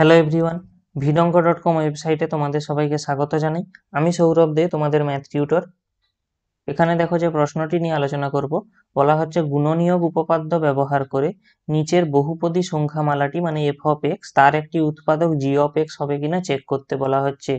hello everyone ভিডঙ্ক dot com ওয়েবসাইটে তোমাদের সবাইকে স্বাগত জানাই আমি সৌরভ দে তোমাদের ম্যাথ টিউটর এখানে দেখো যে প্রশ্নটি নিয়ে আলোচনা করব বলা হচ্ছে গুণনীয়ক উপপাদ্য ব্যবহার করে নিচের বহুপদী সংখ্যামালাটি মানে এফ অফ এক্স তার একটি উৎপাদক জি অফ এক্স হবে কিনা চেক করতে বলা হচ্ছে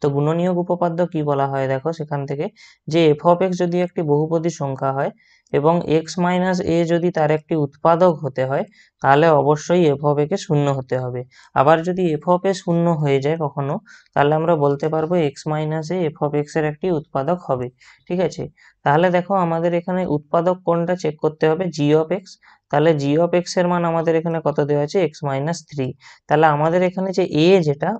তো গুণনীয়ক উপপাদ্য কি বলা হয় দেখো সেখান থেকে যে এফ অফ এক্স যদি একটি বহুপদী সংখ্যা হয় এবং এক্স মাইনাস এ যদি তার একটি উৎপাদক হতে হয় তাহলে অবশ্যই এফ অফ একে শূন্য হতে হবে আবার যদি এফ অফ এ শূন্য হয়ে যায় কখনো তাহলে আমরা বলতে পারবো x minus a f of x এর একটি উৎপাদক হবে ঠিক আছে তাহলে দেখো আমাদের এখানে উৎপাদক কোনটা চেক করতে হবে জি অফ এক্স তাহলে জি অফ এক্স এর মান আমাদের এখানে কত দেওয়া আছে এক্স মাইনাস থ্রি তাহলে আমাদের এখানে যে এ যেটা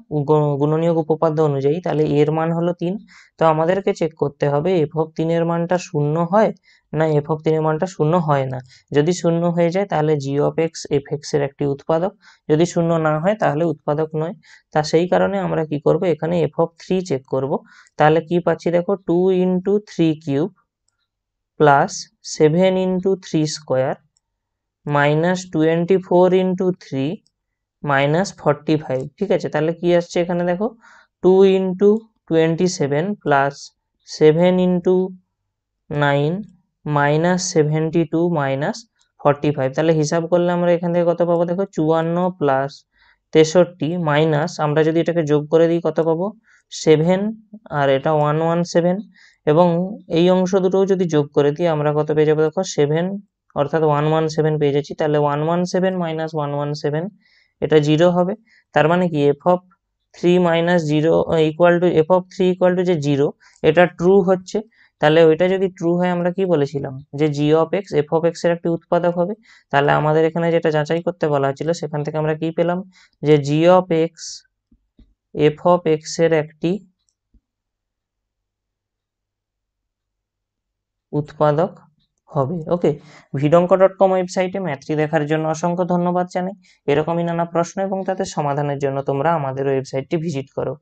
গুণনীয়ক উপপাদ্য অনুযায়ী তাহলে এর মান হলো তিন তো আমাদেরকে চেক করতে হবে এফ অফ তিনের মানটা শূন্য হয় না এফ অফ তিনের মানটা শূন্য হয় না যদি শূন্য হয়ে যায় তাহলে g of x f x এর একটি উৎপাদক যদি শূন্য না হয় তাহলে উৎপাদক নয় তা সেই কারণে আমরা কি করব এখানে এফ অফ থ্রি চেক করব তাহলে কি পাচ্ছি দেখো two into three cube plus seven into three square minus twenty four into three minus forty five ঠিক আছে তাহলে কি আসছে এখানে দেখো two into twenty seven plus seven into nine minus seventy two minus forty five তাহলে হিসাব করলে আমরা এখান থেকে কত পাবো দেখো চুয়ান্ন প্লাস তেষট্টি মাইনাস আমরা যদি এটাকে যোগ করে দিই কত পাবো সেভেন আর এটা ওয়ান ওয়ান সেভেন এবং এই অংশ দুটোও যদি যোগ করে দিই আমরা কত পেয়ে যাবো দেখো সেভেন অর্থাৎ ওয়ান ওয়ান সেভেন পেয়ে যাচ্ছি তাহলে one one seven minus one one seven এটা জিরো হবে তার মানে কি f of three minus zero equal to f of three equal to যে জিরো এটা ট্রু হচ্ছে তাহলে ওইটা যদি ট্রু হয় আমরা কি বলেছিলাম যে g of x f of এক্সের একটি উৎপাদক হবে তাহলে আমাদের এখানে যেটা যাচাই করতে বলা হয়েছিল সেখান থেকে আমরা কি পেলাম যে g of x f of এক্সের একটি উৎপাদক হবে ওকে ভিডঙ্ক ডট কম ওয়েবসাইটে ম্যাথটি দেখার জন্য অসংখ্য ধন্যবাদ জানাই এরকমই নানা প্রশ্ন এবং তাদের সমাধানের জন্য তোমরা আমাদের ওয়েবসাইটটি ভিজিট করো